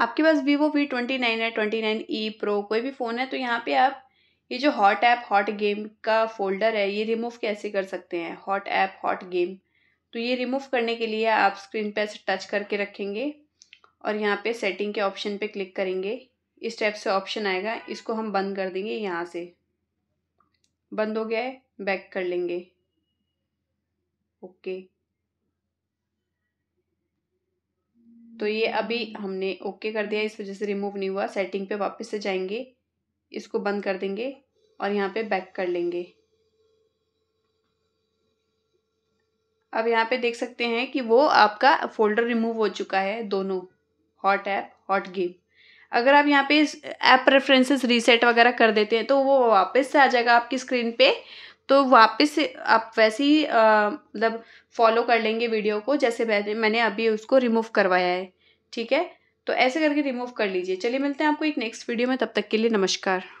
आपके पास Vivo V twenty nine है ट्वेंटी नाइन ई प्रो कोई भी फ़ोन है तो यहाँ पे आप ये जो हॉट ऐप हॉट गेम का फोल्डर है ये रिमूव कैसे कर सकते हैं हॉट ऐप हॉट गेम तो ये रिमूव करने के लिए आप स्क्रीन पे टच करके रखेंगे और यहाँ पे सेटिंग के ऑप्शन पे क्लिक करेंगे इस टाइप से ऑप्शन आएगा इसको हम बंद कर देंगे यहाँ से बंद हो गया है बैक कर लेंगे ओके तो ये अभी हमने ओके कर दिया इस वजह से रिमूव नहीं हुआ सेटिंग पे वापस से जाएंगे इसको बंद कर देंगे और यहाँ पे बैक कर लेंगे अब यहाँ पे देख सकते हैं कि वो आपका फोल्डर रिमूव हो चुका है दोनों हॉट ऐप हॉट गेम अगर आप यहाँ पे ऐप रेफरेंसेस रीसेट वगैरह कर देते हैं तो वो वापस से आ जाएगा आपकी स्क्रीन पे तो वापस आप वैसे ही मतलब फॉलो कर लेंगे वीडियो को जैसे मैंने मैंने अभी उसको रिमूव करवाया है ठीक है तो ऐसे करके रिमूव कर लीजिए चलिए मिलते हैं आपको एक नेक्स्ट वीडियो में तब तक के लिए नमस्कार